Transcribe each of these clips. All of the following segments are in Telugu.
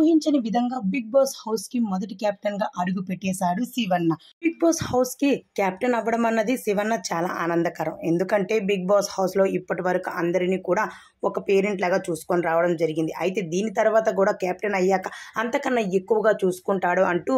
ఊహించని విధంగా బిగ్ బాస్ హౌస్ కి మొదటి కెప్టెన్ గా అడుగు పెట్టేశాడు శివన్న బిగ్ బాస్ హౌస్ కి కెప్టెన్ అవ్వడం అన్నది శివన్న చాలా ఆనందకరం ఎందుకంటే బిగ్ బాస్ హౌస్ లో ఇప్పటి వరకు అందరినీ కూడా ఒక పేరెంట్ లాగా చూసుకొని రావడం జరిగింది అయితే దీని తర్వాత కూడా కెప్టెన్ అయ్యాక అంతకన్నా ఎక్కువగా చూసుకుంటాడు అంటూ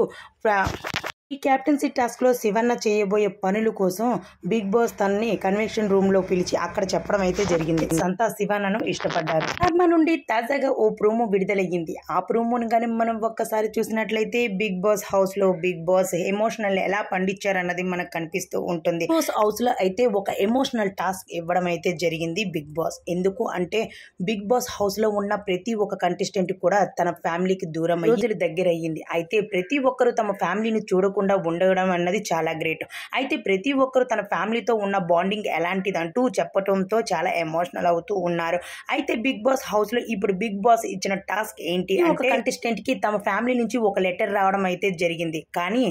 ఈ క్యాప్టెన్సీ టాస్క్లో శివన్న చేయబోయే పనుల కోసం బిగ్ బాస్ తనని కన్వెన్షన్ రూమ్లో పిలిచి అక్కడ చెప్పడం అయితే జరిగింది సంతా శివన్నను ఇష్టపడ్డారు శర్మ నుండి తాజాగా ఓ ప్రోమో విడుదలయ్యింది ఆ ప్రోమోను కానీ మనం ఒక్కసారి చూసినట్లయితే బిగ్ బాస్ హౌస్లో బిగ్ బాస్ ఎమోషనల్ ఎలా పండించారన్నది మనకు కనిపిస్తూ ఉంటుంది బాస్ హౌస్లో అయితే ఒక ఎమోషనల్ టాస్క్ ఇవ్వడం అయితే జరిగింది బిగ్ బాస్ ఎందుకు అంటే బిగ్ బాస్ హౌస్లో ఉన్న ప్రతి ఒక్క కంటెస్టెంట్ కూడా తన ఫ్యామిలీకి దూరం రోజులు దగ్గర అయ్యింది అయితే ప్రతి ఒక్కరు తమ ఫ్యామిలీని చూడకుండా తప్పకుండా ఉండడం అన్నది చాలా గ్రేట్ అయితే ప్రతి ఒక్కరు తన ఫ్యామిలీతో ఉన్న బాండింగ్ ఎలాంటిదంటూ చెప్పడంతో చాలా ఎమోషనల్ అవుతూ ఉన్నారు అయితే బిగ్ బాస్ హౌస్లో ఇప్పుడు బిగ్ బాస్ ఇచ్చిన టాస్క్ ఏంటి ఒక కంటెస్టెంట్కి తమ ఫ్యామిలీ నుంచి ఒక లెటర్ రావడం అయితే జరిగింది కానీ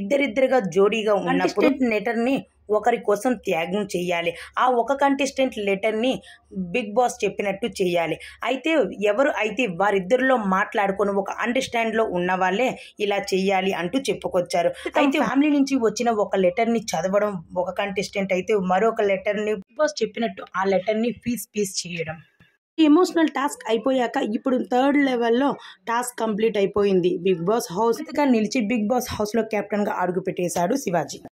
ఇద్దరిద్దరుగా జోడీగా ఉన్నప్పుడు లెటర్ని ఒకరి కోసం త్యాగం చేయాలి ఆ ఒక కంటెస్టెంట్ లెటర్ని బిగ్ బాస్ చెప్పినట్టు చేయాలి అయితే ఎవరు అయితే వారిద్దరిలో మాట్లాడుకొని ఒక అండర్స్టాండ్లో ఉన్న వాళ్ళే ఇలా చేయాలి అంటూ చెప్పుకొచ్చారు అయితే ఫ్యామిలీ నుంచి వచ్చిన ఒక లెటర్ని చదవడం ఒక కంటెస్టెంట్ అయితే మరొక లెటర్ని బిగ్ బాస్ చెప్పినట్టు ఆ లెటర్ని పీస్ పీస్ చేయడం ఎమోషనల్ టాస్క్ అయిపోయాక ఇప్పుడు థర్డ్ లెవెల్లో టాస్క్ కంప్లీట్ అయిపోయింది బిగ్ బాస్ హౌస్ నిలిచి బిగ్ బాస్ హౌస్లో కెప్టెన్గా అడుగుపెట్టేశాడు శివాజీ